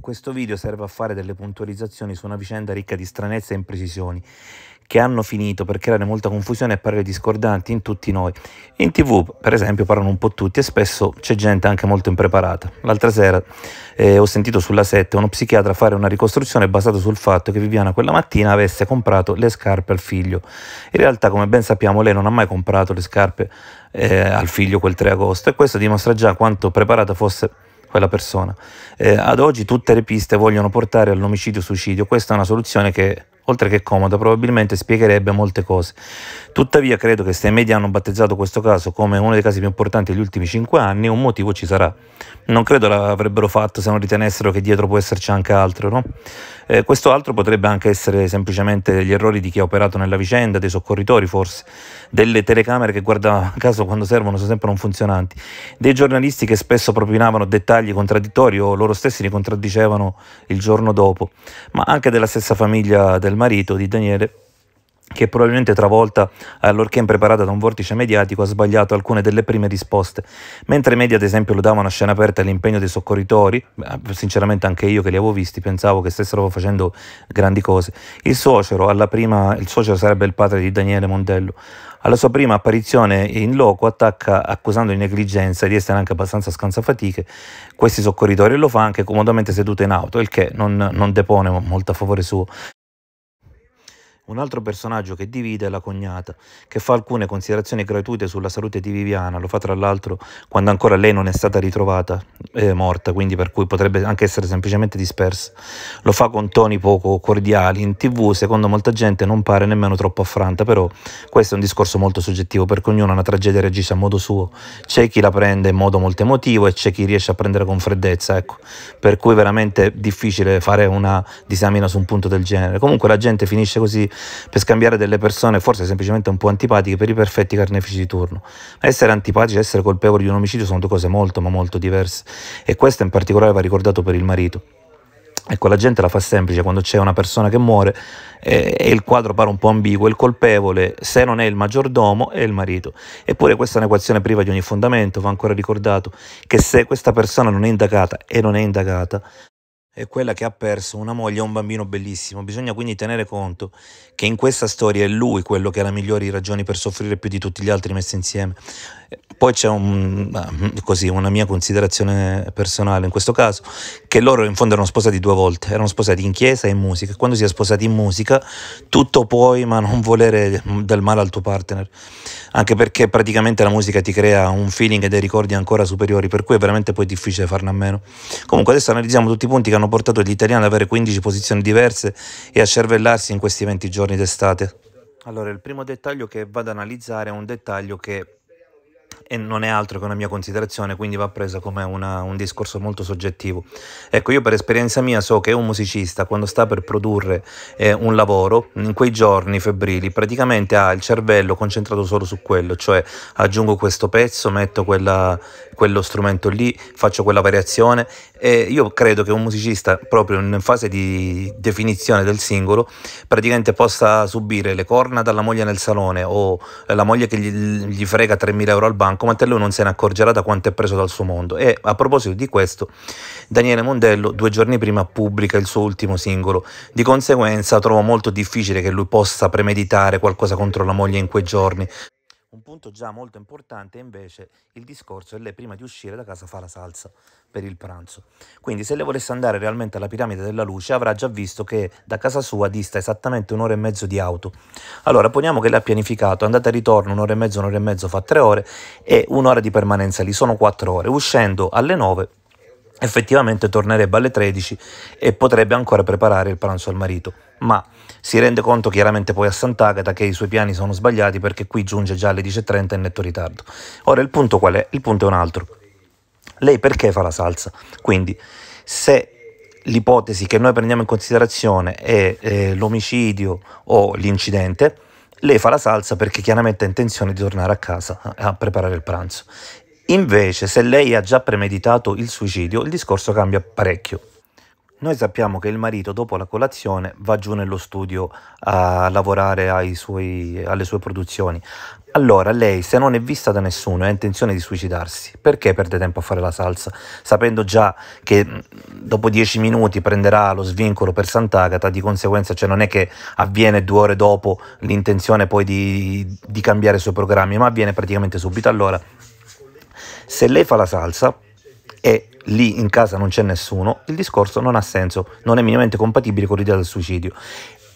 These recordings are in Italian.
questo video serve a fare delle puntualizzazioni su una vicenda ricca di stranezze e imprecisioni che hanno finito per creare molta confusione e pareri discordanti in tutti noi. In tv, per esempio, parlano un po' tutti e spesso c'è gente anche molto impreparata. L'altra sera eh, ho sentito sulla 7 uno psichiatra fare una ricostruzione basata sul fatto che Viviana quella mattina avesse comprato le scarpe al figlio. In realtà, come ben sappiamo, lei non ha mai comprato le scarpe eh, al figlio quel 3 agosto e questo dimostra già quanto preparata fosse quella persona. Eh, ad oggi tutte le piste vogliono portare all'omicidio-suicidio, questa è una soluzione che oltre che comoda, probabilmente spiegherebbe molte cose. Tuttavia credo che se i media hanno battezzato questo caso come uno dei casi più importanti degli ultimi cinque anni, un motivo ci sarà. Non credo l'avrebbero fatto se non ritenessero che dietro può esserci anche altro, no? eh, questo altro potrebbe anche essere semplicemente degli errori di chi ha operato nella vicenda, dei soccorritori forse, delle telecamere che guarda caso quando servono sono sempre non funzionanti, dei giornalisti che spesso propinavano dettagli contraddittori o loro stessi li contraddicevano il giorno dopo, ma anche della stessa famiglia del marito di Daniele che probabilmente travolta allorché impreparata da un vortice mediatico ha sbagliato alcune delle prime risposte. Mentre i media ad esempio lo davano a scena aperta all'impegno dei soccorritori, sinceramente anche io che li avevo visti pensavo che stessero facendo grandi cose, il suocero, alla prima, il suocero sarebbe il padre di Daniele Mondello, alla sua prima apparizione in loco attacca accusando di negligenza e di essere anche abbastanza scansafatiche questi soccorritori e lo fa anche comodamente seduto in auto, il che non, non depone molto a favore suo. Un altro personaggio che divide è la cognata, che fa alcune considerazioni gratuite sulla salute di Viviana, lo fa tra l'altro quando ancora lei non è stata ritrovata, è eh, morta, quindi per cui potrebbe anche essere semplicemente dispersa. Lo fa con toni poco cordiali, in tv secondo molta gente non pare nemmeno troppo affranta, però questo è un discorso molto soggettivo, perché ognuno ha una tragedia reagisce a modo suo, c'è chi la prende in modo molto emotivo e c'è chi riesce a prendere con freddezza, ecco. per cui è veramente difficile fare una disamina su un punto del genere. Comunque la gente finisce così per scambiare delle persone forse semplicemente un po' antipatiche per i perfetti carnefici di turno. Ma essere antipatici e essere colpevoli di un omicidio sono due cose molto ma molto diverse e questo in particolare va ricordato per il marito. Ecco, la gente la fa semplice quando c'è una persona che muore eh, e il quadro pare un po' ambiguo. Il colpevole, se non è il maggiordomo, è il marito. Eppure questa è un'equazione priva di ogni fondamento. Va ancora ricordato che se questa persona non è indagata e non è indagata, è quella che ha perso una moglie e un bambino bellissimo. Bisogna quindi tenere conto che in questa storia è lui quello che ha le migliori ragioni per soffrire più di tutti gli altri messi insieme. Poi c'è un, ah, così, una mia considerazione personale in questo caso, che loro in fondo erano sposati due volte, erano sposati in chiesa e in musica. Quando si è sposati in musica, tutto puoi, ma non volere del male al tuo partner, anche perché praticamente la musica ti crea un feeling e dei ricordi ancora superiori, per cui è veramente poi difficile farne a meno. Comunque adesso analizziamo tutti i punti che hanno portato gli italiani ad avere 15 posizioni diverse e a cervellarsi in questi 20 giorni d'estate. Allora, il primo dettaglio che vado ad analizzare è un dettaglio che e non è altro che una mia considerazione, quindi va presa come una, un discorso molto soggettivo. Ecco, io per esperienza mia so che un musicista quando sta per produrre eh, un lavoro, in quei giorni febbrili, praticamente ha il cervello concentrato solo su quello, cioè aggiungo questo pezzo, metto quella, quello strumento lì, faccio quella variazione e io credo che un musicista proprio in fase di definizione del singolo praticamente possa subire le corna dalla moglie nel salone o la moglie che gli, gli frega 3.000 euro al banco come te lui non se ne accorgerà da quanto è preso dal suo mondo. E a proposito di questo, Daniele Mondello due giorni prima pubblica il suo ultimo singolo. Di conseguenza trovo molto difficile che lui possa premeditare qualcosa contro la moglie in quei giorni. Un punto già molto importante è invece il discorso che lei prima di uscire da casa fa la salsa per il pranzo. Quindi se lei volesse andare realmente alla piramide della luce avrà già visto che da casa sua dista esattamente un'ora e mezzo di auto. Allora poniamo che lei ha pianificato andata e ritorno un'ora e mezzo, un'ora e mezzo fa tre ore e un'ora di permanenza lì sono quattro ore. Uscendo alle nove effettivamente tornerebbe alle 13 e potrebbe ancora preparare il pranzo al marito. Ma si rende conto chiaramente poi a Sant'Agata che i suoi piani sono sbagliati perché qui giunge già alle 10.30 in netto ritardo. Ora il punto qual è? Il punto è un altro. Lei perché fa la salsa? Quindi se l'ipotesi che noi prendiamo in considerazione è eh, l'omicidio o l'incidente, lei fa la salsa perché chiaramente ha intenzione di tornare a casa a preparare il pranzo. Invece, se lei ha già premeditato il suicidio, il discorso cambia parecchio. Noi sappiamo che il marito dopo la colazione va giù nello studio a lavorare suoi, alle sue produzioni. Allora lei, se non è vista da nessuno, ha intenzione di suicidarsi. Perché perde tempo a fare la salsa? Sapendo già che mm, dopo dieci minuti prenderà lo svincolo per Sant'Agata, di conseguenza cioè non è che avviene due ore dopo l'intenzione poi di, di cambiare i suoi programmi, ma avviene praticamente subito. Allora, se lei fa la salsa, e lì in casa non c'è nessuno, il discorso non ha senso, non è minimamente compatibile con l'idea del suicidio.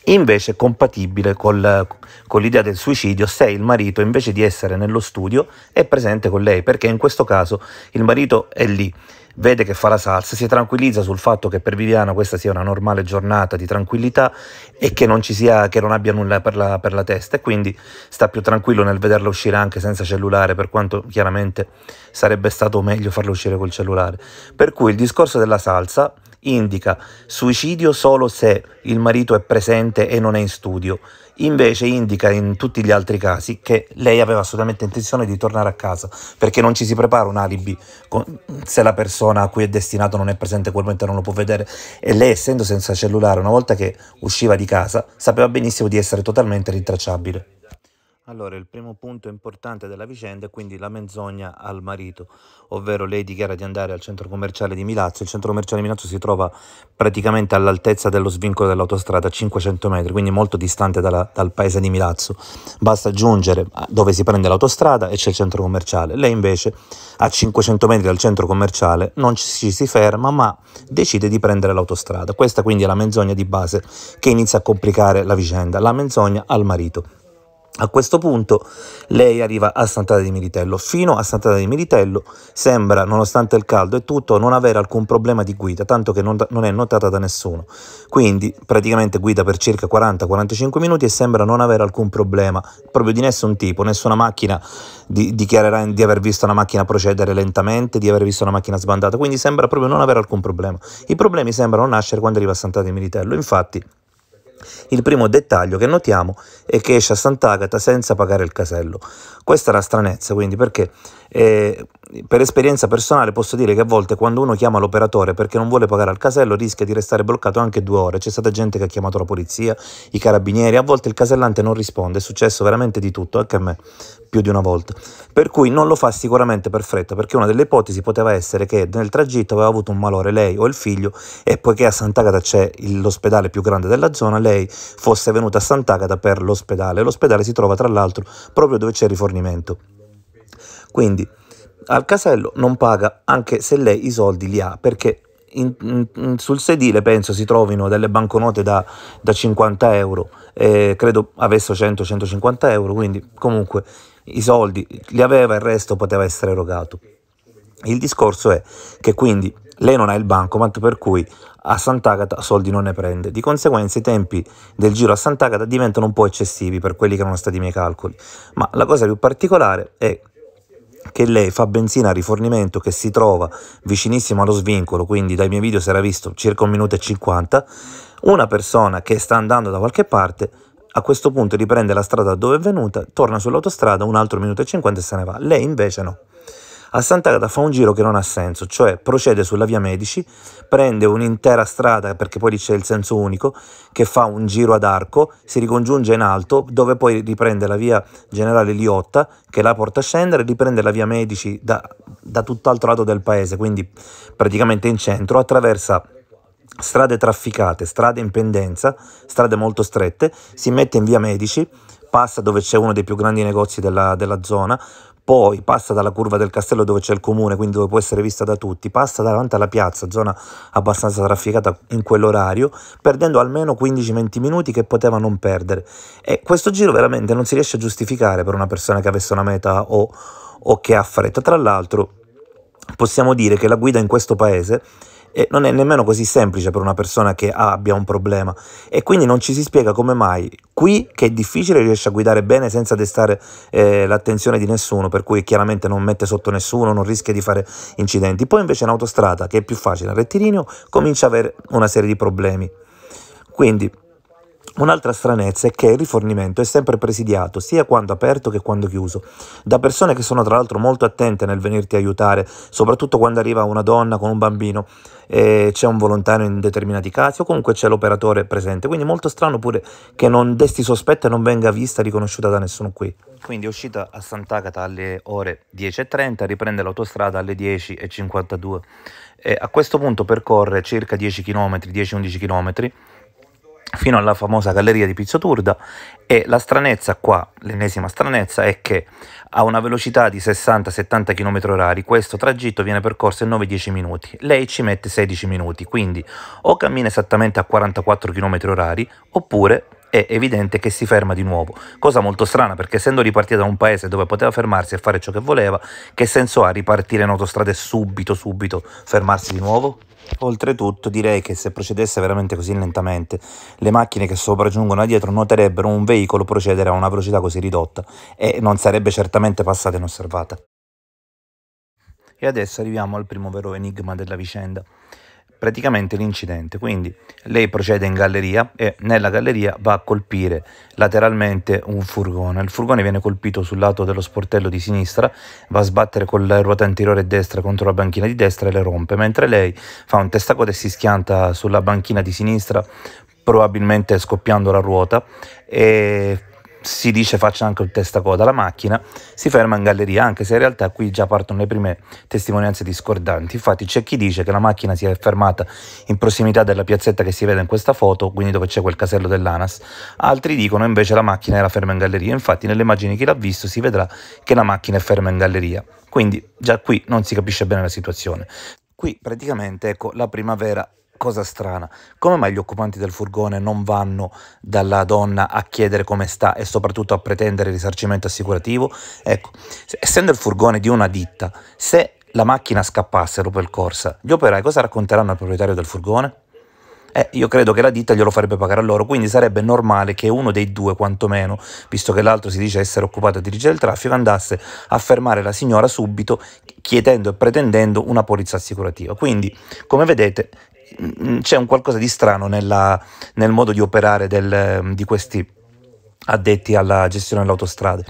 Invece è compatibile col, con l'idea del suicidio se il marito invece di essere nello studio è presente con lei, perché in questo caso il marito è lì vede che fa la salsa, si tranquillizza sul fatto che per Viviana questa sia una normale giornata di tranquillità e che non, sia, che non abbia nulla per la, per la, testa e quindi sta più tranquillo nel vederla uscire anche senza cellulare, per quanto chiaramente sarebbe stato meglio farla uscire col cellulare. Per cui il discorso della salsa indica suicidio solo se il marito è presente e non è in studio, invece indica in tutti gli altri casi che lei aveva assolutamente intenzione di tornare a casa perché non ci si prepara un alibi se la persona a cui è destinato non è presente quel momento non lo può vedere e lei essendo senza cellulare una volta che usciva di casa sapeva benissimo di essere totalmente rintracciabile. Allora, il primo punto importante della vicenda è quindi la menzogna al marito, ovvero lei dichiara di andare al centro commerciale di Milazzo. Il centro commerciale di Milazzo si trova praticamente all'altezza dello svincolo dell'autostrada, a 500 metri, quindi molto distante dalla, dal paese di Milazzo. Basta giungere dove si prende l'autostrada e c'è il centro commerciale. Lei invece, a 500 metri dal centro commerciale, non ci si ferma, ma decide di prendere l'autostrada. Questa quindi è la menzogna di base che inizia a complicare la vicenda, la menzogna al marito. A questo punto lei arriva a Sant'Ada di Militello. Fino a Sant'Ada di Militello sembra, nonostante il caldo e tutto, non avere alcun problema di guida, tanto che non, non è notata da nessuno. Quindi praticamente guida per circa 40-45 minuti e sembra non avere alcun problema, proprio di nessun tipo. Nessuna macchina di, dichiarerà di aver visto una macchina procedere lentamente, di aver visto una macchina sbandata, quindi sembra proprio non avere alcun problema. I problemi sembrano nascere quando arriva a Sant'Ada di Militello. Infatti il primo dettaglio che notiamo è che esce a Sant'Agata senza pagare il casello. Questa è la stranezza, quindi perché eh, per esperienza personale posso dire che a volte quando uno chiama l'operatore perché non vuole pagare al casello rischia di restare bloccato anche due ore. C'è stata gente che ha chiamato la polizia, i carabinieri, a volte il casellante non risponde, è successo veramente di tutto, anche a me, più di una volta. Per cui non lo fa sicuramente per fretta, perché una delle ipotesi poteva essere che nel tragitto aveva avuto un malore lei o il figlio e poiché a Sant'Agata c'è l'ospedale più grande della zona, lei fosse venuta a Sant'Agata per l'ospedale. L'ospedale si trova tra l'altro proprio dove c'è il rifornimento. Quindi al casello non paga, anche se lei i soldi li ha, perché in, in, sul sedile penso si trovino delle banconote da, da 50 euro, eh, credo avesse 100-150 euro, quindi comunque i soldi li aveva, il resto poteva essere erogato. Il discorso è che quindi lei non ha il bancomat per cui a Sant'Agata soldi non ne prende, di conseguenza i tempi del giro a Sant'Agata diventano un po' eccessivi per quelli che erano stati i miei calcoli, ma la cosa più particolare è che lei fa benzina a rifornimento che si trova vicinissimo allo svincolo, quindi dai miei video si era visto circa un minuto e 50, una persona che sta andando da qualche parte a questo punto riprende la strada dove è venuta, torna sull'autostrada un altro minuto e 50 e se ne va, lei invece no. A Sant'Agata fa un giro che non ha senso, cioè procede sulla via Medici, prende un'intera strada, perché poi lì c'è il senso unico, che fa un giro ad arco, si ricongiunge in alto, dove poi riprende la via Generale Liotta, che la porta a scendere, riprende la via Medici da, da tutt'altro lato del paese, quindi praticamente in centro, attraversa strade trafficate, strade in pendenza, strade molto strette, si mette in via Medici, passa dove c'è uno dei più grandi negozi della, della, zona, poi passa dalla curva del castello dove c'è il comune, quindi dove può essere vista da tutti, passa davanti alla piazza, zona abbastanza trafficata in quell'orario, perdendo almeno 15-20 minuti che poteva non perdere. E questo giro veramente non si riesce a giustificare per una persona che avesse una meta o, o che ha fretta. Tra l'altro possiamo dire che la guida in questo paese e non è nemmeno così semplice per una persona che abbia un problema e quindi non ci si spiega come mai qui che è difficile riesce a guidare bene senza destare eh, l'attenzione di nessuno, per cui chiaramente non mette sotto nessuno, non rischia di fare incidenti. Poi invece in autostrada, che è più facile, a rettilineo, comincia ad avere una serie di problemi. Quindi Un'altra stranezza è che il rifornimento è sempre presidiato, sia quando aperto che quando chiuso, da persone che sono tra l'altro molto attente nel venirti a aiutare, soprattutto quando arriva una donna con un bambino e c'è un volontario in determinati casi o comunque c'è l'operatore presente. Quindi molto strano pure che non desti sospetto e non venga vista, riconosciuta da nessuno qui. Quindi è uscita a Sant'Agata alle ore 10.30, riprende l'autostrada alle 10.52. E a questo punto percorre circa 10 km, 10-11 km fino alla famosa galleria di Pizzo Turda e la stranezza qua, l'ennesima stranezza, è che a una velocità di 60-70 km h questo tragitto viene percorso in 9-10 minuti, lei ci mette 16 minuti, quindi o cammina esattamente a 44 km h oppure è evidente che si ferma di nuovo, cosa molto strana perché essendo ripartita da un paese dove poteva fermarsi e fare ciò che voleva, che senso ha ripartire in autostrada e subito, subito fermarsi di nuovo? Oltretutto direi che se procedesse veramente così lentamente, le macchine che sopraggiungono a dietro noterebbero un veicolo procedere a una velocità così ridotta e non sarebbe certamente passata inosservata. E adesso arriviamo al primo vero enigma della vicenda praticamente l'incidente. Quindi lei procede in galleria e nella galleria va a colpire lateralmente un furgone. Il furgone viene colpito sul lato dello sportello di sinistra, va a sbattere con la ruota anteriore destra contro la banchina di destra e le rompe, mentre lei fa un testacoda e si schianta sulla banchina di sinistra probabilmente scoppiando la ruota e si dice faccia anche un testacoda la macchina, si ferma in galleria, anche se in realtà qui già partono le prime testimonianze discordanti. Infatti c'è chi dice che la macchina si è fermata in prossimità della piazzetta che si vede in questa foto, quindi dove c'è quel casello dell'ANAS. Altri dicono invece la macchina era ferma in galleria. Infatti nelle immagini chi l'ha visto si vedrà che la macchina è ferma in galleria. Quindi già qui non si capisce bene la situazione. Qui praticamente ecco la primavera Cosa strana, come mai gli occupanti del furgone non vanno dalla donna a chiedere come sta e soprattutto a pretendere risarcimento assicurativo? Ecco, essendo il furgone di una ditta, se la macchina scappasse dopo il corsa, gli operai cosa racconteranno al proprietario del furgone? Eh, io credo che la ditta glielo farebbe pagare a loro, quindi sarebbe normale che uno dei due, quantomeno, visto che l'altro si dice essere occupato a dirigere il traffico, andasse a fermare la signora subito chiedendo e pretendendo una polizza assicurativa. Quindi, come vedete, Mm, c'è un qualcosa di strano nella, nel modo di operare del, mm, di questi addetti alla gestione delle autostrade.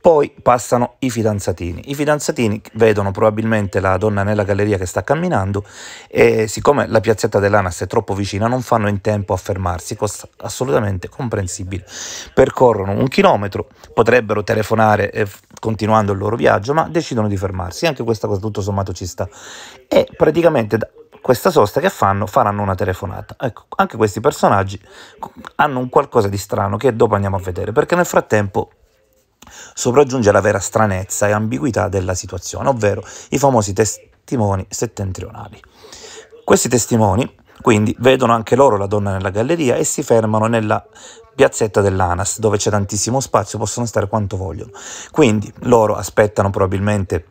Poi passano i fidanzatini. I fidanzatini vedono probabilmente la donna nella galleria che sta camminando e siccome la piazzetta dell'Anas è troppo vicina non fanno in tempo a fermarsi, cosa assolutamente comprensibile. Percorrono un chilometro, potrebbero telefonare eh, continuando il loro viaggio, ma decidono di fermarsi. Anche questa cosa tutto sommato ci sta. E praticamente da questa sosta che fanno faranno una telefonata. Ecco, anche questi personaggi hanno un qualcosa di strano che dopo andiamo a vedere, perché nel frattempo sopraggiunge la vera stranezza e ambiguità della situazione, ovvero i famosi testimoni settentrionali. Questi testimoni quindi vedono anche loro la donna nella galleria e si fermano nella piazzetta dell'ANAS, dove c'è tantissimo spazio, possono stare quanto vogliono. Quindi loro aspettano probabilmente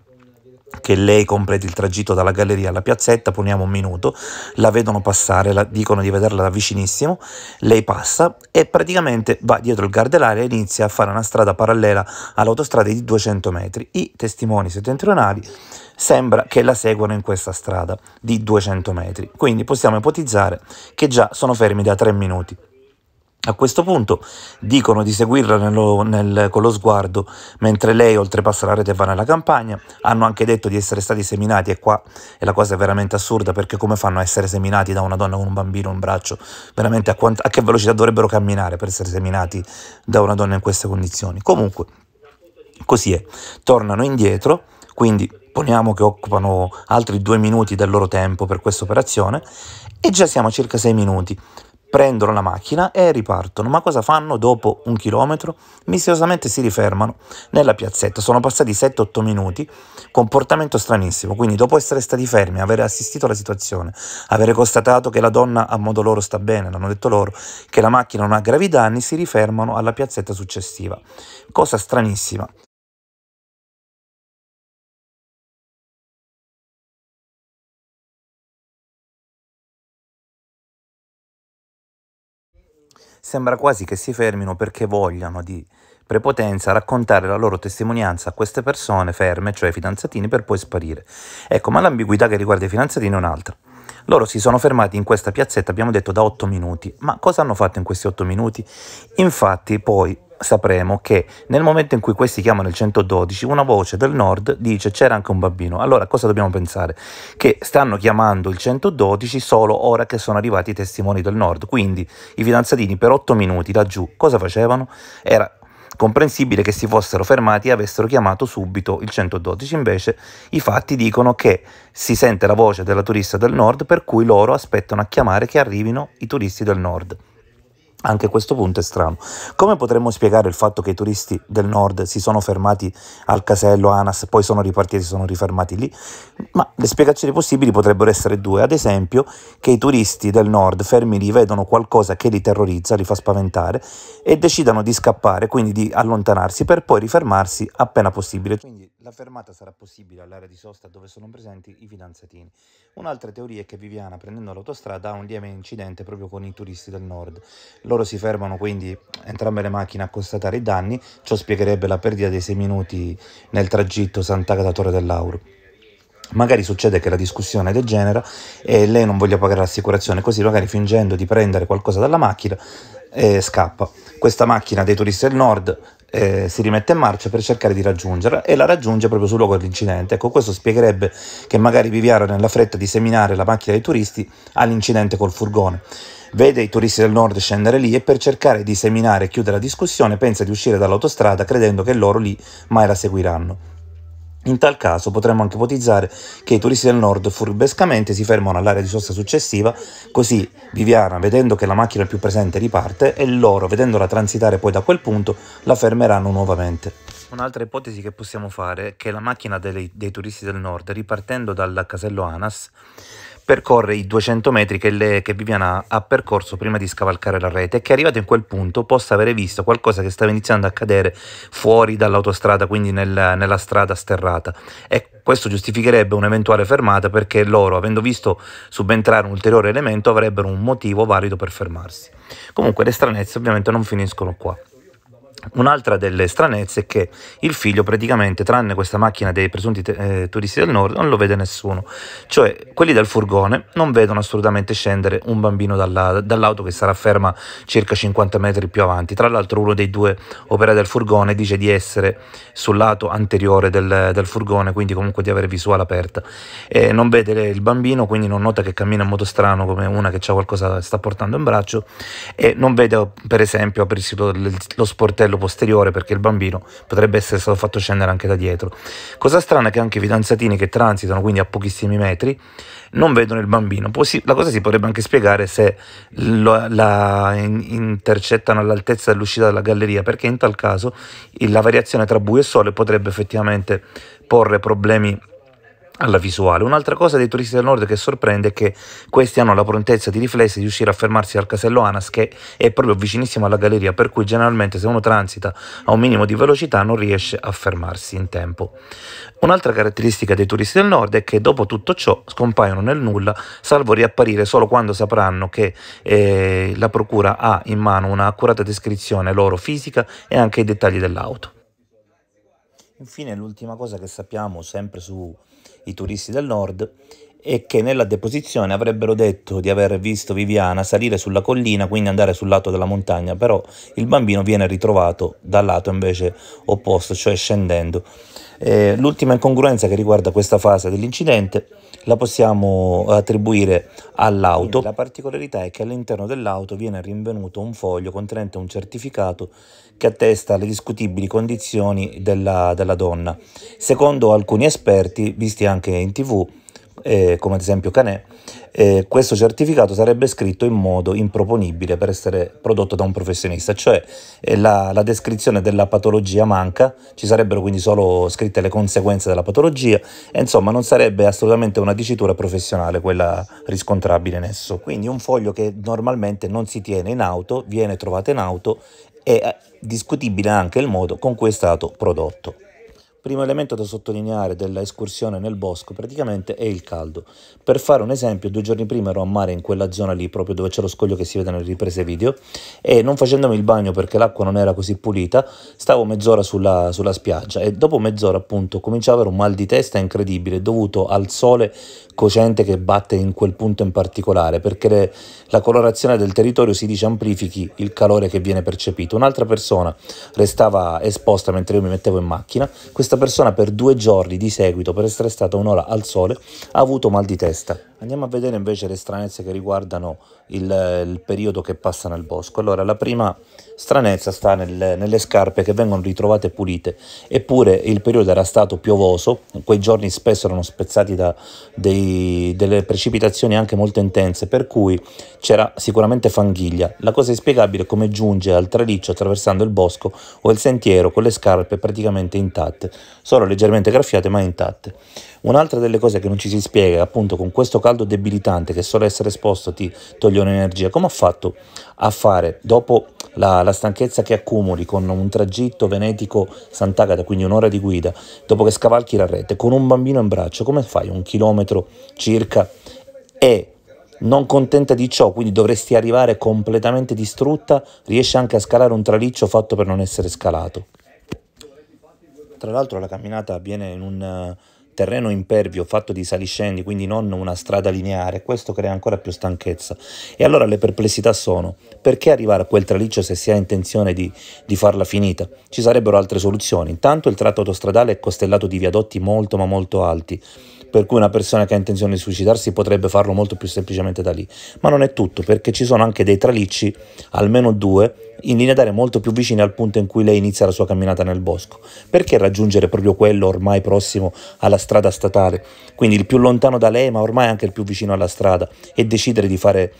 che lei completi il tragitto dalla galleria alla piazzetta, poniamo un minuto, la vedono passare, la, dicono di vederla da vicinissimo, lei passa e praticamente va dietro il gardelario e inizia a fare una strada parallela all'autostrada di 200 metri. I testimoni settentrionali sembra che la seguano in questa strada di 200 metri, quindi possiamo ipotizzare che già sono fermi da 3 minuti. A questo punto dicono di seguirla nello, nel, con lo sguardo mentre lei oltrepassa la rete e va nella campagna. Hanno anche detto di essere stati seminati e qua è la cosa veramente assurda perché come fanno a essere seminati da una donna con un bambino in braccio? Veramente a, quant- a che velocità dovrebbero camminare per essere seminati da una donna in queste condizioni? Comunque, così è. Tornano indietro, quindi poniamo che occupano altri due minuti del loro tempo per questa operazione e già siamo a circa sei minuti prendono la macchina e ripartono. Ma cosa fanno dopo un chilometro? Misteriosamente si rifermano nella piazzetta. Sono passati 7-8 minuti, comportamento stranissimo. Quindi dopo essere stati fermi, avere assistito alla situazione, avere constatato che la donna a modo loro sta bene, l'hanno detto loro, che la macchina non ha gravi danni, si rifermano alla piazzetta successiva. Cosa stranissima. sembra quasi che si fermino perché vogliano di prepotenza raccontare la loro testimonianza a queste persone ferme, cioè ai fidanzatini, per poi sparire. Ecco, ma l'ambiguità che riguarda i fidanzatini è un'altra. Loro si sono fermati in questa piazzetta, abbiamo detto da 8 minuti, ma cosa hanno fatto in questi 8 minuti? Infatti poi sapremo che nel momento in cui questi chiamano il 112 una voce del nord dice c'era anche un bambino allora cosa dobbiamo pensare che stanno chiamando il 112 solo ora che sono arrivati i testimoni del nord quindi i fidanzatini per 8 minuti laggiù cosa facevano era comprensibile che si fossero fermati e avessero chiamato subito il 112 invece i fatti dicono che si sente la voce della turista del nord per cui loro aspettano a chiamare che arrivino i turisti del nord anche questo punto è strano. Come potremmo spiegare il fatto che i turisti del nord si sono fermati al casello ANAS, poi sono ripartiti e si sono rifermati lì? Ma le spiegazioni possibili potrebbero essere due. Ad esempio, che i turisti del nord fermi lì vedono qualcosa che li terrorizza, li fa spaventare e decidano di scappare, quindi di allontanarsi per poi rifermarsi appena possibile. Quindi la fermata sarà possibile all'area di sosta dove sono presenti i fidanzatini. Un'altra teoria è che Viviana, prendendo l'autostrada, ha un lieve incidente proprio con i turisti del nord. Loro si fermano quindi entrambe le macchine a constatare i danni, ciò spiegherebbe la perdita dei 6 minuti nel tragitto Sant'Agata-Torre dell'Auro. Magari succede che la discussione degenera e lei non voglia pagare l'assicurazione, così magari fingendo di prendere qualcosa dalla macchina eh, scappa. Questa macchina dei turisti del nord eh, si rimette in marcia per cercare di raggiungerla e la raggiunge proprio sul luogo dell'incidente. Ecco, questo spiegherebbe che magari Viviara nella fretta di seminare la macchina dei turisti all'incidente col furgone. Vede i turisti del nord scendere lì e per cercare di seminare e chiudere la discussione pensa di uscire dall'autostrada credendo che loro lì mai la seguiranno. In tal caso potremmo anche ipotizzare che i turisti del nord furbescamente si fermano all'area di sosta successiva, così Viviana, vedendo che la macchina più presente riparte, e loro, vedendola transitare poi da quel punto, la fermeranno nuovamente. Un'altra ipotesi che possiamo fare è che la macchina dei, dei turisti del nord, ripartendo dal casello ANAS, percorre i 200 metri che, le, che Viviana ha percorso prima di scavalcare la rete e che arrivato in quel punto possa avere visto qualcosa che stava iniziando a cadere fuori dall'autostrada, quindi nel, nella strada sterrata. E questo giustificherebbe un'eventuale fermata perché loro, avendo visto subentrare un ulteriore elemento, avrebbero un motivo valido per fermarsi. Comunque le stranezze ovviamente non finiscono qua. Un'altra delle stranezze è che il figlio praticamente, tranne questa macchina dei presunti te- eh, turisti del nord, non lo vede nessuno. Cioè, quelli del furgone non vedono assolutamente scendere un bambino dalla, dall'auto che sarà ferma circa 50 metri più avanti. Tra l'altro uno dei due operai del furgone dice di essere sul lato anteriore del, del furgone, quindi comunque di avere visuale aperta. E non vede il bambino, quindi non nota che cammina in modo strano come una che ha qualcosa sta portando in braccio e non vede per esempio aprirsi lo, lo sportello sportello posteriore perché il bambino potrebbe essere stato fatto scendere anche da dietro. Cosa strana è che anche i fidanzatini che transitano, quindi a pochissimi metri, non vedono il bambino. la cosa si potrebbe anche spiegare se lo, la intercettano all'altezza dell'uscita dalla galleria, perché in tal caso la variazione tra buio e sole potrebbe effettivamente porre problemi alla visuale. Un'altra cosa dei turisti del nord che sorprende è che questi hanno la prontezza di riflessi di riuscire a fermarsi al casello ANAS che è proprio vicinissimo alla galleria, per cui generalmente se uno transita a un minimo di velocità non riesce a fermarsi in tempo. Un'altra caratteristica dei turisti del nord è che dopo tutto ciò scompaiono nel nulla, salvo riapparire solo quando sapranno che eh, la procura ha in mano un'accurata descrizione loro fisica e anche i dettagli dell'auto. Infine l'ultima cosa che sappiamo sempre su i turisti del nord, e che nella deposizione avrebbero detto di aver visto Viviana salire sulla collina, quindi andare sul lato della montagna, però il bambino viene ritrovato dal lato invece opposto, cioè scendendo. Eh, l'ultima incongruenza che riguarda questa fase dell'incidente la possiamo attribuire all'auto. La particolarità è che all'interno dell'auto viene rinvenuto un foglio contenente un certificato che attesta le discutibili condizioni della, della donna. Secondo alcuni esperti, visti anche in tv, eh, come ad esempio Canè, eh, questo certificato sarebbe scritto in modo improponibile per essere prodotto da un professionista, cioè eh, la, la, descrizione della patologia manca, ci sarebbero quindi solo scritte le conseguenze della patologia, e insomma non sarebbe assolutamente una dicitura professionale quella riscontrabile in esso. Quindi un foglio che normalmente non si tiene in auto, viene trovato in auto, è eh, discutibile anche il modo con cui è stato prodotto primo elemento da sottolineare dell'escursione nel bosco praticamente è il caldo. Per fare un esempio, due giorni prima ero a mare in quella zona lì, proprio dove c'è lo scoglio che si vede nelle riprese video, e non facendomi il bagno perché l'acqua non era così pulita, stavo mezz'ora sulla, sulla spiaggia e dopo mezz'ora appunto cominciava a avere un mal di testa incredibile dovuto al sole cocente che batte in quel punto in particolare, perché le, la colorazione del territorio si dice amplifichi il calore che viene percepito. Un'altra persona restava esposta mentre io mi mettevo in macchina, questa persona per due giorni di seguito, per essere stata un'ora al sole, ha avuto mal di testa. Andiamo a vedere invece le stranezze che riguardano il, il periodo che passa nel bosco. Allora, la prima stranezza sta nel, nelle scarpe che vengono ritrovate pulite, eppure il periodo era stato piovoso, quei giorni spesso erano spezzati da dei, delle precipitazioni anche molto intense, per cui c'era sicuramente fanghiglia. La cosa inspiegabile è come giunge al traliccio attraversando il bosco o il sentiero con le scarpe praticamente intatte, solo leggermente graffiate ma intatte. Un'altra delle cose che non ci si spiega, è appunto, con questo caldo debilitante che solo essere esposto ti toglie un'energia, come ha fatto a fare dopo la, la stanchezza che accumuli con un tragitto Venetico-Sant'Agata, quindi un'ora di guida, dopo che scavalchi la rete, con un bambino in braccio, come fai un chilometro circa e non contenta di ciò, quindi dovresti arrivare completamente distrutta, riesci anche a scalare un traliccio fatto per non essere scalato. Tra l'altro la camminata avviene in un terreno impervio fatto di saliscendi, quindi non una strada lineare, questo crea ancora più stanchezza. E allora le perplessità sono, perché arrivare a quel traliccio se si ha intenzione di, di farla finita? Ci sarebbero altre soluzioni. Intanto il tratto autostradale è costellato di viadotti molto ma molto alti, per cui una persona che ha intenzione di suicidarsi potrebbe farlo molto più semplicemente da lì. Ma non è tutto, perché ci sono anche dei tralicci, almeno due, in linea d'aria molto più vicini al punto in cui lei inizia la sua camminata nel bosco. Perché raggiungere proprio quello ormai prossimo alla strada statale? Quindi il più lontano da lei, ma ormai anche il più vicino alla strada, e decidere di fare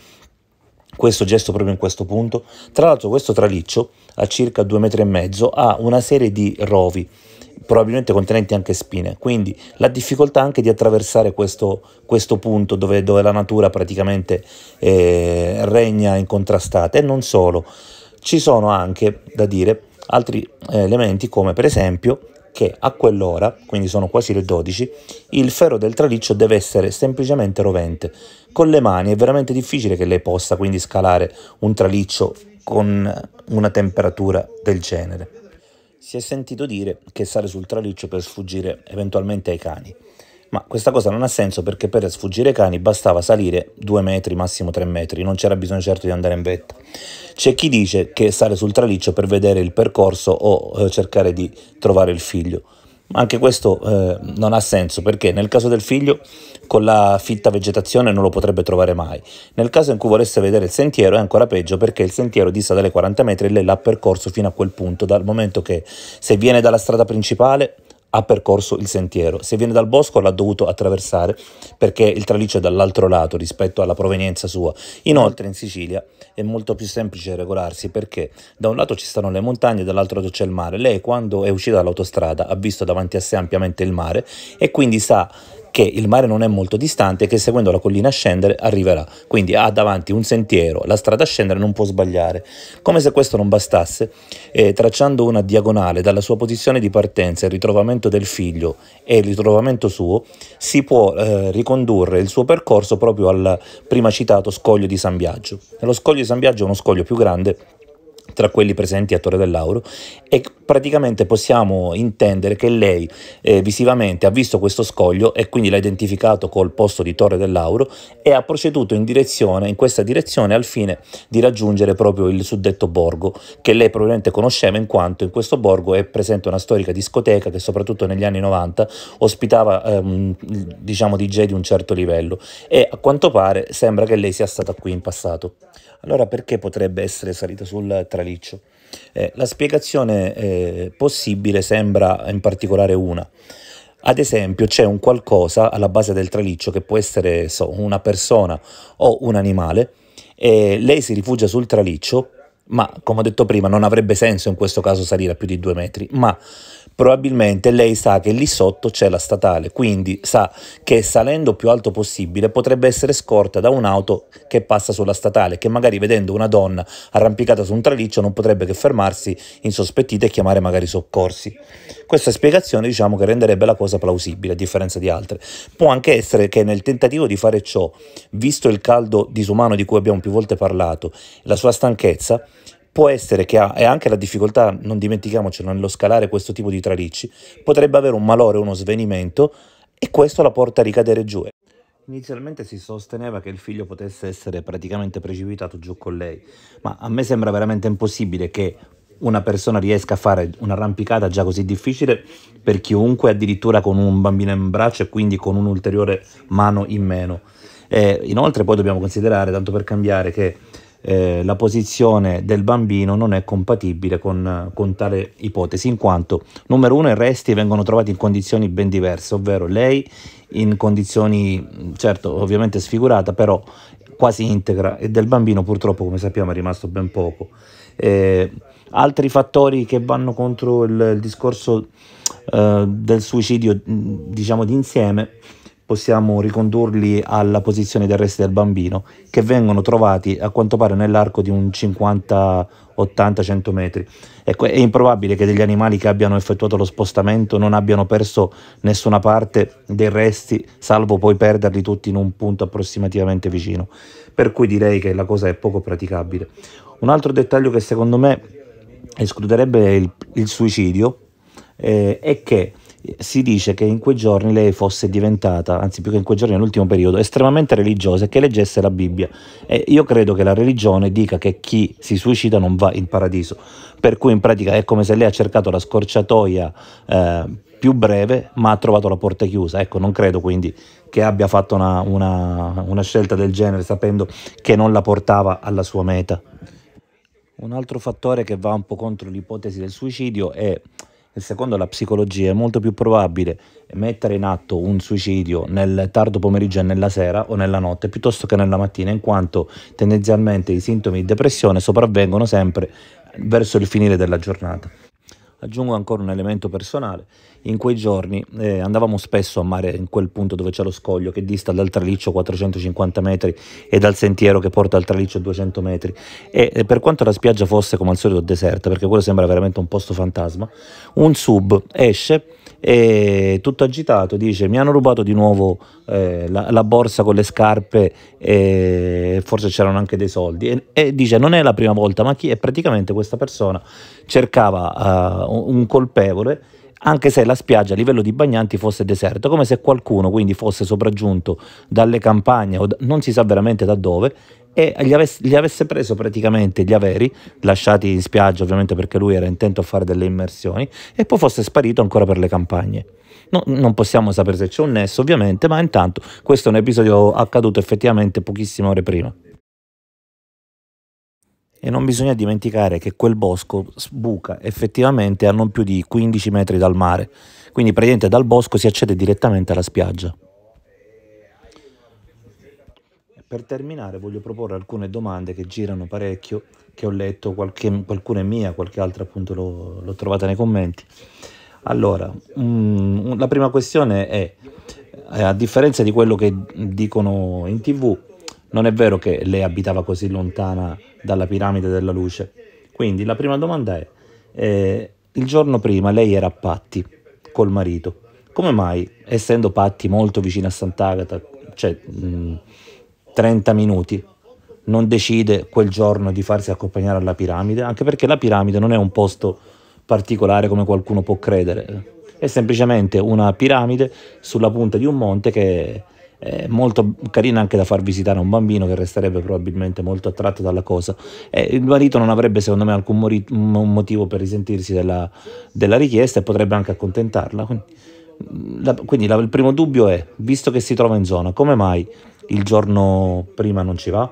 questo gesto proprio in questo punto. Tra l'altro questo traliccio, a circa due metri e mezzo, ha una serie di rovi probabilmente contenenti anche spine. Quindi la difficoltà anche di attraversare questo, questo punto dove, dove, la natura praticamente eh, regna incontrastata. E non solo, ci sono anche da dire altri eh, elementi come per esempio che a quell'ora, quindi sono quasi le 12, il ferro del traliccio deve essere semplicemente rovente. Con le mani è veramente difficile che lei possa quindi scalare un traliccio con una temperatura del genere. Si è sentito dire che sale sul traliccio per sfuggire eventualmente ai cani, ma questa cosa non ha senso perché per sfuggire ai cani bastava salire 2 metri, massimo 3 metri, non c'era bisogno certo di andare in vetta. C'è chi dice che sale sul traliccio per vedere il percorso o eh, cercare di trovare il figlio. Ma anche questo eh, non ha senso perché nel caso del figlio con la fitta vegetazione non lo potrebbe trovare mai. Nel caso in cui volesse vedere il sentiero è ancora peggio perché il sentiero dista dalle 40 metri e lei l'ha percorso fino a quel punto, dal momento che se viene dalla strada principale ha percorso il sentiero. Se viene dal bosco l'ha dovuto attraversare perché il traliccio è dall'altro lato rispetto alla provenienza sua. Inoltre in Sicilia è molto più semplice regolarsi perché da un lato ci stanno le montagne e dall'altro c'è il mare. Lei quando è uscita dall'autostrada ha visto davanti a sé ampiamente il mare e quindi sa che il mare non è molto distante e che seguendo la collina a scendere arriverà. Quindi ha davanti un sentiero, la strada a scendere non può sbagliare. Come se questo non bastasse, eh, tracciando una diagonale dalla sua posizione di partenza, il ritrovamento del figlio e il ritrovamento suo, si può eh, ricondurre il suo percorso proprio al prima citato scoglio di San Biagio. Lo scoglio di San Biagio è uno scoglio più grande tra quelli presenti a Torre del Lauro e praticamente possiamo intendere che lei eh, visivamente ha visto questo scoglio e quindi l'ha identificato col posto di Torre del Lauro e ha proceduto in, direzione, in questa direzione al fine di raggiungere proprio il suddetto borgo che lei probabilmente conosceva in quanto in questo borgo è presente una storica discoteca che soprattutto negli anni 90 ospitava ehm, diciamo DJ di un certo livello e a quanto pare sembra che lei sia stata qui in passato allora perché potrebbe essere salito sul traliccio? Eh, la spiegazione eh, possibile sembra in particolare una. Ad esempio c'è un qualcosa alla base del traliccio che può essere so, una persona o un animale e lei si rifugia sul traliccio ma come ho detto prima non avrebbe senso in questo caso salire a più di due metri, ma probabilmente lei sa che lì sotto c'è la statale, quindi sa che salendo più alto possibile potrebbe essere scorta da un'auto che passa sulla statale, che magari vedendo una donna arrampicata su un traliccio non potrebbe che fermarsi insospettita e chiamare magari i soccorsi. Questa spiegazione diciamo che renderebbe la cosa plausibile a differenza di altre. Può anche essere che nel tentativo di fare ciò, visto il caldo disumano di cui abbiamo più volte parlato, la sua stanchezza, può essere che ha, e anche la difficoltà, non dimentichiamocelo, nello scalare questo tipo di tralicci, potrebbe avere un malore, uno svenimento e questo la porta a ricadere giù. Inizialmente si sosteneva che il figlio potesse essere praticamente precipitato giù con lei, ma a me sembra veramente impossibile che una persona riesca a fare un'arrampicata già così difficile per chiunque, addirittura con un bambino in braccio e quindi con un'ulteriore mano in meno. E inoltre poi dobbiamo considerare, tanto per cambiare, che eh, la posizione del bambino non è compatibile con, con, tale ipotesi, in quanto numero uno i resti vengono trovati in condizioni ben diverse, ovvero lei in condizioni certo ovviamente sfigurata, però quasi integra e del bambino purtroppo come sappiamo è rimasto ben poco. Eh, altri fattori che vanno contro il, il discorso eh, del suicidio, diciamo di insieme, possiamo ricondurli alla posizione dei resti del bambino, che vengono trovati a quanto pare nell'arco di un 50, 80, 100 metri. Ecco, è improbabile che degli animali che abbiano effettuato lo spostamento non abbiano perso nessuna parte dei resti, salvo poi perderli tutti in un punto approssimativamente vicino. Per cui direi che la cosa è poco praticabile. Un altro dettaglio che secondo me escluderebbe il, il suicidio eh, è che si dice che in quei giorni lei fosse diventata, anzi più che in quei giorni nell'ultimo periodo, estremamente religiosa e che leggesse la Bibbia. E io credo che la religione dica che chi si suicida non va in paradiso, per cui in pratica è come se lei ha cercato la scorciatoia eh, più breve ma ha trovato la porta chiusa. Ecco, non credo quindi che abbia fatto una, una, una scelta del genere sapendo che non la portava alla sua meta. Un altro fattore che va un po' contro l'ipotesi del suicidio è che secondo la psicologia è molto più probabile mettere in atto un suicidio nel tardo pomeriggio e nella sera o nella notte piuttosto che nella mattina, in quanto tendenzialmente i sintomi di depressione sopravvengono sempre verso il finire della giornata. Aggiungo ancora un elemento personale in quei giorni eh, andavamo spesso a mare in quel punto dove c'è lo scoglio che dista dal traliccio 450 metri e dal sentiero che porta al traliccio 200 metri e, e eh, per quanto la spiaggia fosse come al solito deserta perché quello sembra veramente un posto fantasma un sub esce e tutto agitato dice mi hanno rubato di nuovo eh, la, la, borsa con le scarpe e forse c'erano anche dei soldi e, e, dice non è la prima volta ma chi è praticamente questa persona cercava uh, un colpevole anche se la spiaggia a livello di bagnanti fosse deserta, come se qualcuno quindi fosse sopraggiunto dalle campagne o da, non si sa veramente da dove e gli avesse, gli avesse, preso praticamente gli averi, lasciati in spiaggia ovviamente perché lui era intento a fare delle immersioni, e poi fosse sparito ancora per le campagne. No, non possiamo sapere se c'è un nesso ovviamente, ma intanto questo è un episodio accaduto effettivamente pochissime ore prima e non bisogna dimenticare che quel bosco sbuca effettivamente a non più di 15 metri dal mare, quindi praticamente dal bosco si accede direttamente alla spiaggia. Per terminare voglio proporre alcune domande che girano parecchio, che ho letto, qualche, qualcuna è mia, qualche altra appunto l'ho, l'ho trovata nei commenti. Allora, mh, mm, la prima questione è, eh, a differenza di quello che dicono in tv, non è vero che lei abitava così lontana dalla piramide della luce. Quindi la prima domanda è, eh, il giorno prima lei era a Patti col marito, come mai, essendo Patti molto vicino a Sant'Agata, cioè mh, mm, 30 minuti, non decide quel giorno di farsi accompagnare alla piramide? Anche perché la piramide non è un posto particolare come qualcuno può credere, è semplicemente una piramide sulla punta di un monte che eh, molto carina anche da far visitare a un bambino che resterebbe probabilmente molto attratto dalla cosa. Eh, il marito non avrebbe secondo me alcun mori- motivo per risentirsi della, della, richiesta e potrebbe anche accontentarla. Quindi, mm, la, quindi la, il primo dubbio è, visto che si trova in zona, come mai il giorno prima non ci va?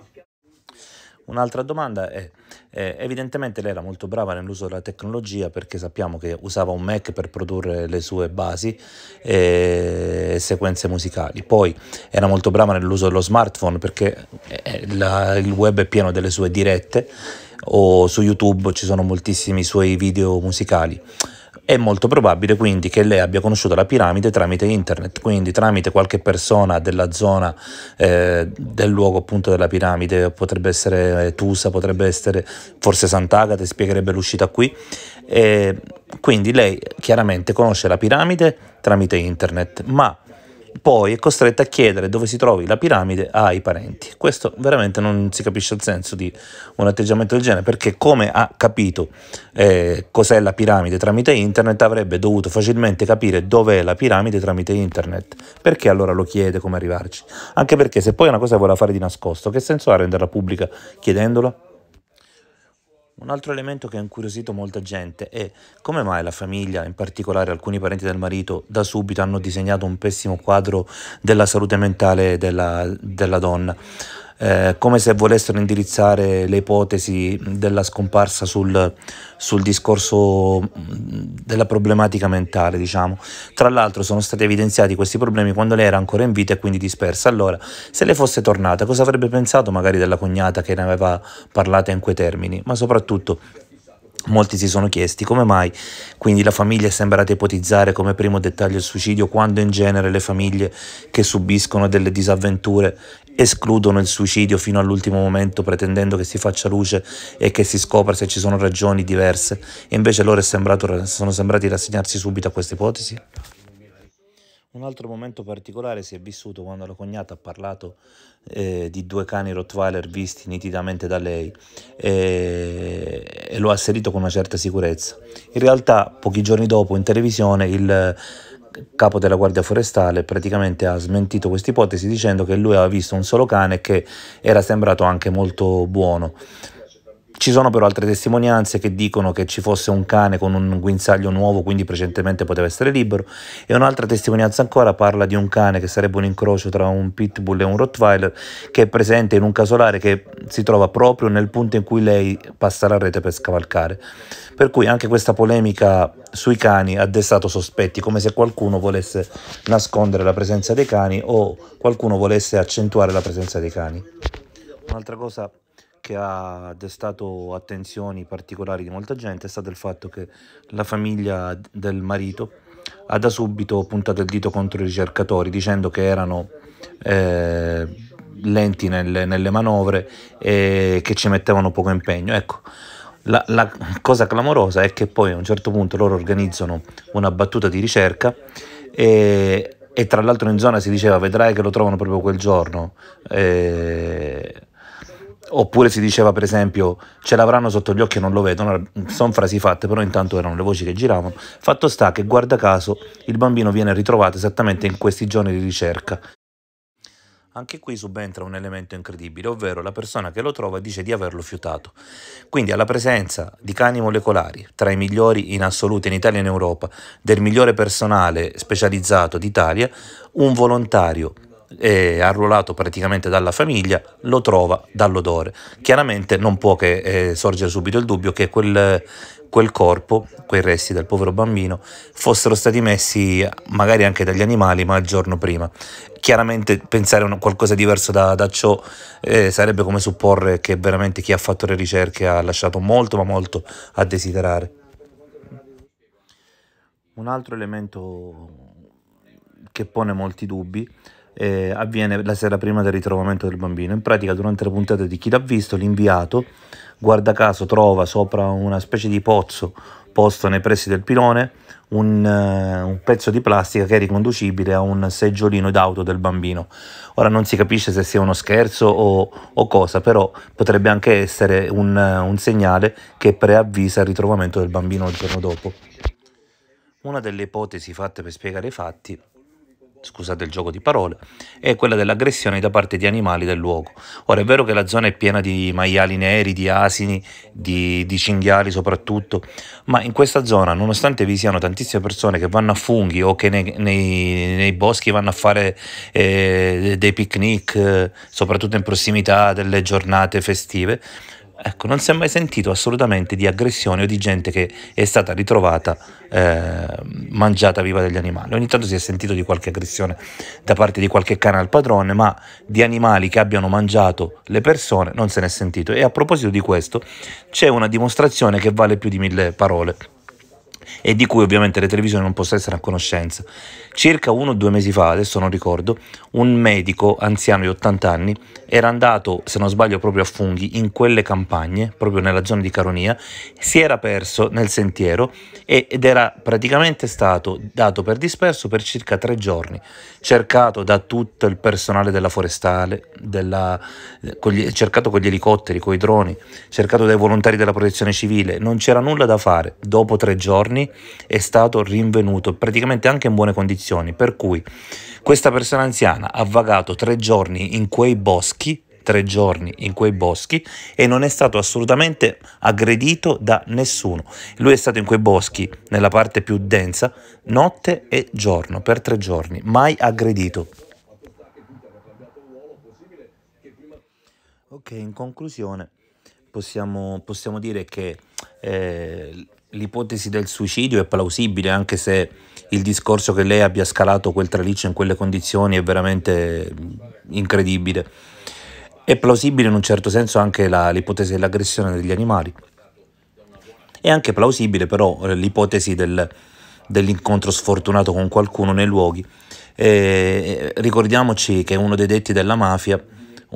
Un'altra domanda è eh, evidentemente lei era molto brava nell'uso della tecnologia perché sappiamo che usava un Mac per produrre le sue basi e eh, sequenze musicali. Poi era molto brava nell'uso dello smartphone perché eh, eh, la, il web è pieno delle sue dirette o su YouTube ci sono moltissimi suoi video musicali. È molto probabile quindi che lei abbia conosciuto la piramide tramite internet, quindi tramite qualche persona della zona eh, del luogo appunto della piramide, potrebbe essere eh, Tusa, potrebbe essere forse Sant'Agata, spiegherebbe l'uscita qui. E eh, quindi lei chiaramente conosce la piramide tramite internet, ma poi è costretta a chiedere dove si trovi la piramide ai parenti. Questo veramente non si capisce il senso di un atteggiamento del genere, perché come ha capito eh, cos'è la piramide tramite internet, avrebbe dovuto facilmente capire dov'è la piramide tramite internet. Perché allora lo chiede come arrivarci? Anche perché se poi è una cosa che vuole fare di nascosto, che senso ha renderla pubblica chiedendola? Un altro elemento che ha incuriosito molta gente è come mai la famiglia, in particolare alcuni parenti del marito, da subito hanno disegnato un pessimo quadro della salute mentale della, della donna eh, come se volessero indirizzare le ipotesi della scomparsa sul, sul discorso della problematica mentale, diciamo. Tra l'altro sono stati evidenziati questi problemi quando lei era ancora in vita e quindi dispersa. Allora, se lei fosse tornata, cosa avrebbe pensato magari della cognata che ne aveva parlato in quei termini? Ma soprattutto Molti si sono chiesti come mai, quindi la famiglia è sembrata ipotizzare come primo dettaglio il suicidio quando in genere le famiglie che subiscono delle disavventure escludono il suicidio fino all'ultimo momento pretendendo che si faccia luce e che si scopra se ci sono ragioni diverse e invece loro sembrato, sono sembrati rassegnarsi subito a questa ipotesi? Un altro momento particolare si è vissuto quando la cognata ha parlato eh, di due cani Rottweiler visti nitidamente da lei e, eh, e, lo ha asserito con una certa sicurezza. In realtà, pochi giorni dopo, in televisione, il capo della Guardia Forestale praticamente ha smentito questa ipotesi dicendo che lui aveva visto un solo cane che era sembrato anche molto buono. Ci sono però altre testimonianze che dicono che ci fosse un cane con un guinzaglio nuovo, quindi precedentemente poteva essere libero, e un'altra testimonianza ancora parla di un cane che sarebbe un incrocio tra un pitbull e un rottweiler che è presente in un casolare che si trova proprio nel punto in cui lei passa la rete per scavalcare. Per cui anche questa polemica sui cani ha destato sospetti, come se qualcuno volesse nascondere la presenza dei cani o qualcuno volesse accentuare la presenza dei cani. Un'altra cosa che ha destato attenzioni particolari di molta gente è stato il fatto che la famiglia del marito ha da subito puntato il dito contro i ricercatori dicendo che erano eh, lenti nelle, nelle, manovre e che ci mettevano poco impegno. Ecco, la, la cosa clamorosa è che poi a un certo punto loro organizzano una battuta di ricerca e e tra l'altro in zona si diceva vedrai che lo trovano proprio quel giorno eh, Oppure si diceva, per esempio, ce l'avranno sotto gli occhi e non lo vedono. Sono frasi fatte, però intanto erano le voci che giravano. Fatto sta che, guarda caso, il bambino viene ritrovato esattamente in questi giorni di ricerca. Anche qui subentra un elemento incredibile, ovvero la persona che lo trova dice di averlo fiutato. Quindi alla presenza di cani molecolari, tra i migliori in assoluto in Italia e in Europa, del migliore personale specializzato d'Italia, un volontario è arruolato praticamente dalla famiglia, lo trova dall'odore. Chiaramente non può che eh, sorgere subito il dubbio che quel, quel corpo, quei resti del povero bambino, fossero stati messi magari anche dagli animali, ma il giorno prima. Chiaramente pensare a qualcosa di diverso da, da ciò eh, sarebbe come supporre che veramente chi ha fatto le ricerche ha lasciato molto, ma molto a desiderare. Un altro elemento che pone molti dubbi eh, avviene la sera prima del ritrovamento del bambino. In pratica durante la puntata di Chi l'ha visto, l'inviato, guarda caso, trova sopra una specie di pozzo posto nei pressi del pilone un, uh, un, pezzo di plastica che è riconducibile a un seggiolino d'auto del bambino. Ora non si capisce se sia uno scherzo o, o cosa, però potrebbe anche essere un, uh, un segnale che preavvisa il ritrovamento del bambino il giorno dopo. Una delle ipotesi fatte per spiegare i fatti scusate il gioco di parole, è quella dell'aggressione da parte di animali del luogo. Ora è vero che la zona è piena di maiali neri, di asini, di, di, cinghiali soprattutto, ma in questa zona, nonostante vi siano tantissime persone che vanno a funghi o che nei, nei, nei boschi vanno a fare eh, dei picnic, eh, soprattutto in prossimità delle giornate festive, Ecco, non si è mai sentito assolutamente di aggressione o di gente che è stata ritrovata eh, mangiata viva dagli animali. Ogni tanto si è sentito di qualche aggressione da parte di qualche cane al padrone, ma di animali che abbiano mangiato le persone non se ne è sentito. E a proposito di questo, c'è una dimostrazione che vale più di mille parole e di cui ovviamente le televisioni non possono essere a conoscenza. Circa uno o due mesi fa, adesso non ricordo, un medico anziano di 80 anni era andato, se non sbaglio, proprio a funghi in quelle campagne, proprio nella zona di Caronia, si era perso nel sentiero ed era praticamente stato dato per disperso per circa tre giorni, cercato da tutto il personale della forestale, della, con gli, cercato con gli elicotteri, con i droni, cercato dai volontari della protezione civile, non c'era nulla da fare. Dopo tre giorni giorni è stato rinvenuto praticamente anche in buone condizioni, per cui questa persona anziana ha vagato tre giorni in quei boschi tre giorni in quei boschi e non è stato assolutamente aggredito da nessuno. Lui è stato in quei boschi, nella parte più densa, notte e giorno, per tre giorni, mai aggredito. Ok, in conclusione possiamo, possiamo dire che eh, l'ipotesi del suicidio è plausibile, anche se il discorso che lei abbia scalato quel traliccio in quelle condizioni è veramente incredibile. È plausibile in un certo senso anche la, l'ipotesi dell'aggressione degli animali. È anche plausibile però l'ipotesi del, dell'incontro sfortunato con qualcuno nei luoghi. E eh, ricordiamoci che uno dei detti della mafia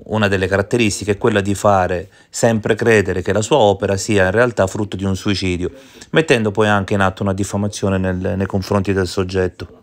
una delle caratteristiche è quella di fare sempre credere che la sua opera sia in realtà frutto di un suicidio, mettendo poi anche in atto una diffamazione nel, nei confronti del soggetto.